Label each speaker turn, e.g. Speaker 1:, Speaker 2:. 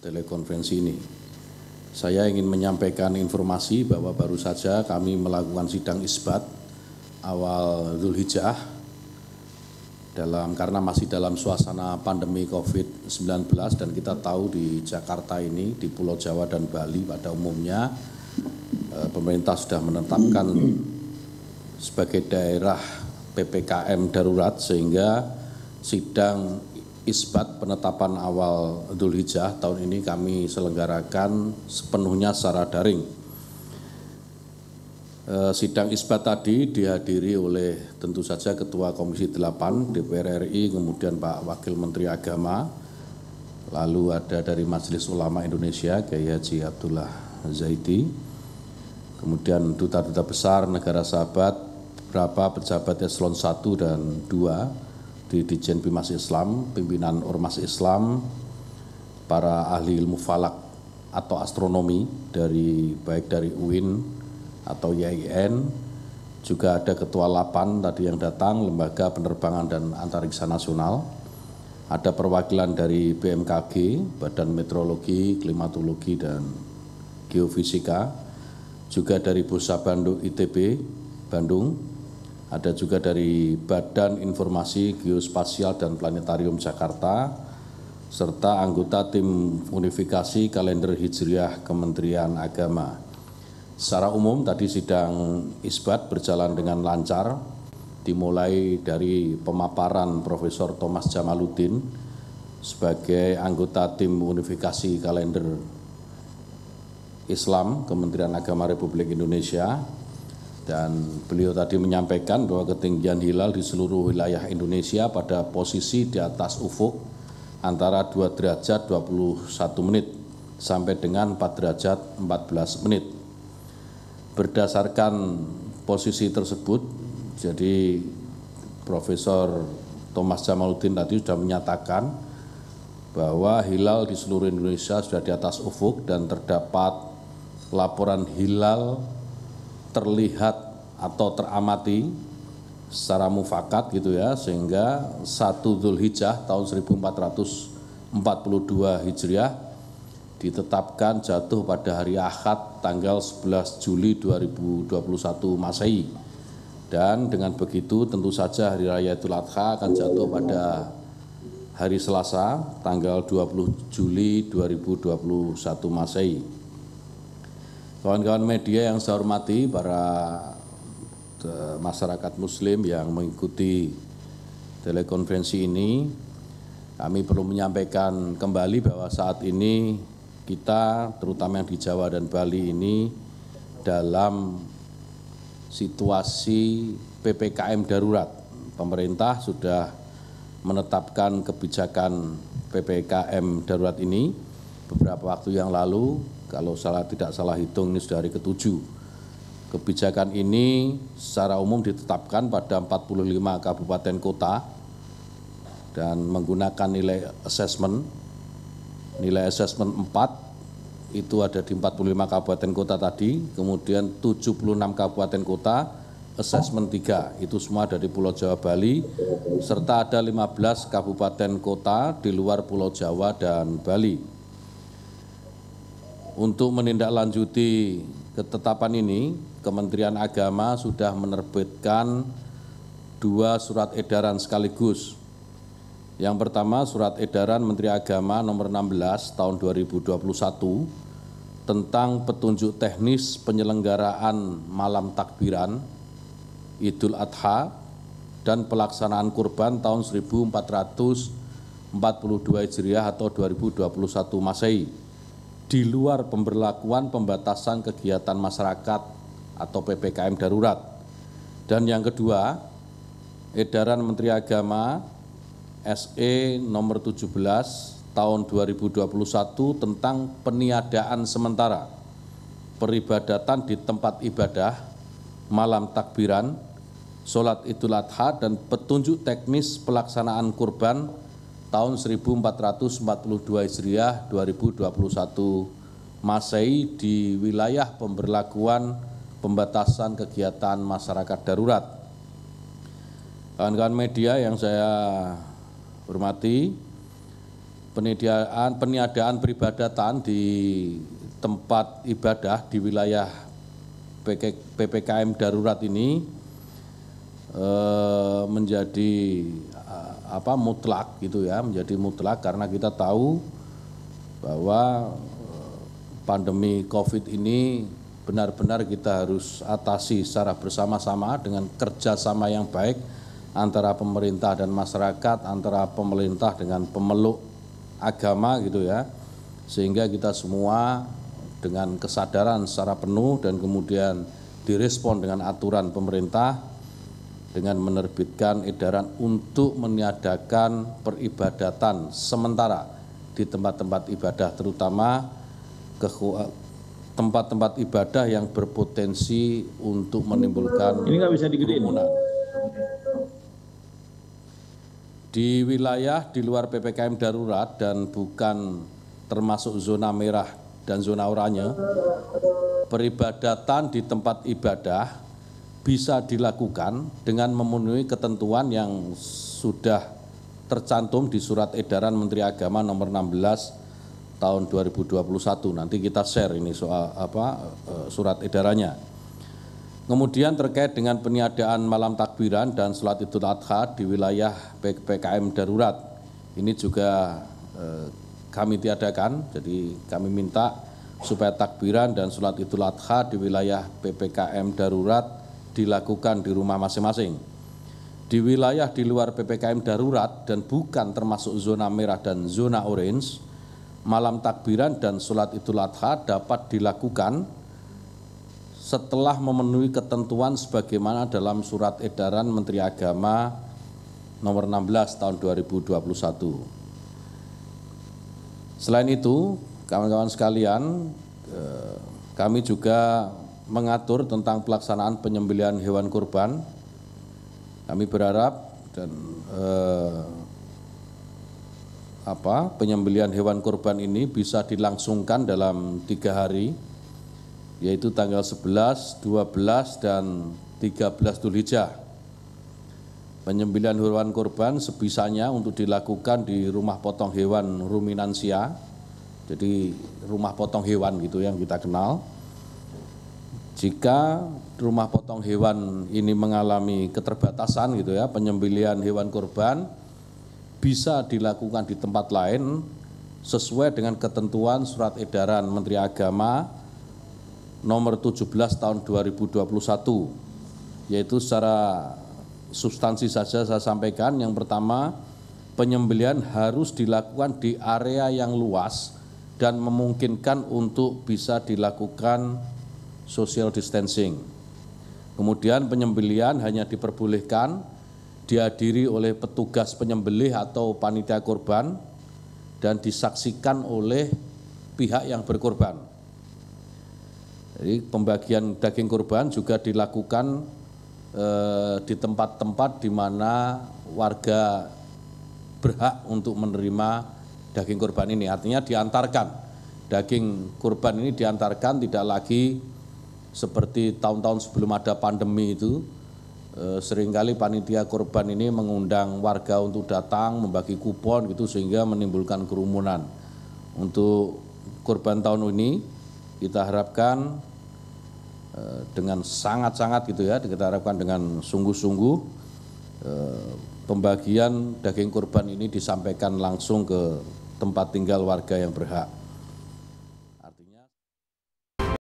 Speaker 1: telekonferensi ini. Saya ingin menyampaikan informasi bahwa baru saja kami melakukan sidang isbat awal Zulhijjah dalam karena masih dalam suasana pandemi COVID-19 dan kita tahu di Jakarta ini di Pulau Jawa dan Bali pada umumnya eh, pemerintah sudah menetapkan sebagai daerah PPKM darurat sehingga sidang isbat penetapan awal Dhul Hijjah tahun ini kami selenggarakan sepenuhnya secara daring. E, sidang isbat tadi dihadiri oleh tentu saja Ketua Komisi 8 DPR RI, kemudian Pak Wakil Menteri Agama, lalu ada dari Majelis Ulama Indonesia, Gaya Haji Abdullah Zaidi, kemudian duta-duta besar negara sahabat, berapa pejabat eselon 1 dan 2, di Dijen Bimas Islam, pimpinan Ormas Islam, para ahli ilmu falak atau astronomi dari baik dari UIN atau YIN, juga ada Ketua Lapan tadi yang datang, Lembaga Penerbangan dan Antariksa Nasional, ada perwakilan dari BMKG, Badan Meteorologi, Klimatologi, dan Geofisika, juga dari pusat Bandung ITB, Bandung, ada juga dari Badan Informasi Geospasial dan Planetarium Jakarta, serta anggota tim unifikasi kalender Hijriah Kementerian Agama. Secara umum tadi sidang isbat berjalan dengan lancar, dimulai dari pemaparan Profesor Thomas Jamaluddin sebagai anggota tim unifikasi kalender Islam Kementerian Agama Republik Indonesia dan beliau tadi menyampaikan bahwa ketinggian hilal di seluruh wilayah Indonesia pada posisi di atas ufuk antara 2 derajat 21 menit sampai dengan 4 derajat 14 menit. Berdasarkan posisi tersebut, jadi Profesor Thomas Jamaluddin tadi sudah menyatakan bahwa hilal di seluruh Indonesia sudah di atas ufuk dan terdapat laporan hilal terlihat atau teramati secara mufakat gitu ya sehingga satu Dhul Zulhijjah tahun 1442 Hijriah ditetapkan jatuh pada hari Ahad tanggal 11 Juli 2021 Masehi dan dengan begitu tentu saja hari raya Idul Adha akan jatuh pada hari Selasa tanggal 20 Juli 2021 Masehi. Kawan-kawan media yang saya hormati, para Eh, masyarakat muslim yang mengikuti telekonferensi ini kami perlu menyampaikan kembali bahwa saat ini kita terutama yang di Jawa dan Bali ini dalam situasi PPKM darurat. Pemerintah sudah menetapkan kebijakan PPKM darurat ini beberapa waktu yang lalu, kalau salah tidak salah hitung ini sudah hari ketujuh Kebijakan ini secara umum ditetapkan pada 45 kabupaten kota dan menggunakan nilai asesmen Nilai asesmen 4 itu ada di 45 kabupaten kota tadi, kemudian 76 kabupaten kota asesmen 3 itu semua ada di Pulau Jawa Bali serta ada 15 kabupaten kota di luar Pulau Jawa dan Bali. Untuk menindaklanjuti ketetapan ini Kementerian Agama sudah menerbitkan dua surat edaran sekaligus. Yang pertama surat edaran Menteri Agama nomor 16 tahun 2021 tentang petunjuk teknis penyelenggaraan malam takbiran Idul Adha dan pelaksanaan kurban tahun 1442 Hijriah atau 2021 Masehi di luar pemberlakuan pembatasan kegiatan masyarakat atau PPKM darurat. Dan yang kedua, edaran Menteri Agama SE nomor 17 tahun 2021 tentang peniadaan sementara peribadatan di tempat ibadah, malam takbiran, sholat idul adha, dan petunjuk teknis pelaksanaan kurban tahun 1442 Hijriah 2021 Masehi di wilayah pemberlakuan pembatasan kegiatan masyarakat darurat. Kawan-kawan media yang saya hormati, peniadaan peniadaan peribadatan di tempat ibadah di wilayah PPKM darurat ini eh, menjadi apa mutlak gitu ya menjadi mutlak karena kita tahu bahwa eh, pandemi Covid ini benar-benar kita harus atasi secara bersama-sama dengan kerjasama yang baik antara pemerintah dan masyarakat, antara pemerintah dengan pemeluk agama gitu ya, sehingga kita semua dengan kesadaran secara penuh dan kemudian direspon dengan aturan pemerintah dengan menerbitkan edaran untuk meniadakan peribadatan sementara di tempat-tempat ibadah terutama ke tempat-tempat ibadah yang berpotensi untuk menimbulkan ini nggak bisa kerumunan. di wilayah di luar PPKM darurat dan bukan termasuk zona merah dan zona oranye peribadatan di tempat ibadah bisa dilakukan dengan memenuhi ketentuan yang sudah tercantum di surat edaran Menteri Agama nomor 16 tahun 2021. Nanti kita share ini soal apa e, surat edarannya. Kemudian terkait dengan peniadaan malam takbiran dan sholat idul adha di wilayah PPKM darurat. Ini juga e, kami tiadakan, jadi kami minta supaya takbiran dan sholat idul adha di wilayah PPKM darurat dilakukan di rumah masing-masing. Di wilayah di luar PPKM darurat dan bukan termasuk zona merah dan zona orange, malam takbiran dan sholat idul adha dapat dilakukan setelah memenuhi ketentuan sebagaimana dalam surat edaran Menteri Agama nomor 16 tahun 2021. Selain itu, kawan-kawan sekalian, eh, kami juga mengatur tentang pelaksanaan penyembelian hewan kurban. Kami berharap dan eh, apa penyembelian hewan kurban ini bisa dilangsungkan dalam tiga hari, yaitu tanggal 11, 12, dan 13 Dzulhijjah. Penyembelian hewan kurban sebisanya untuk dilakukan di rumah potong hewan ruminansia, jadi rumah potong hewan gitu yang kita kenal jika rumah potong hewan ini mengalami keterbatasan gitu ya, penyembelian hewan kurban bisa dilakukan di tempat lain sesuai dengan ketentuan surat edaran Menteri Agama nomor 17 tahun 2021 yaitu secara substansi saja saya sampaikan yang pertama penyembelian harus dilakukan di area yang luas dan memungkinkan untuk bisa dilakukan social distancing. Kemudian penyembelian hanya diperbolehkan dihadiri oleh petugas penyembelih atau panitia kurban dan disaksikan oleh pihak yang berkorban. Jadi pembagian daging kurban juga dilakukan eh, di tempat-tempat di mana warga berhak untuk menerima daging kurban ini. Artinya diantarkan daging kurban ini diantarkan tidak lagi seperti tahun-tahun sebelum ada pandemi itu eh, seringkali panitia korban ini mengundang warga untuk datang membagi kupon gitu sehingga menimbulkan kerumunan. Untuk korban tahun ini kita harapkan eh, dengan sangat-sangat gitu ya kita harapkan dengan sungguh-sungguh eh, pembagian daging korban ini disampaikan langsung ke tempat tinggal warga yang berhak.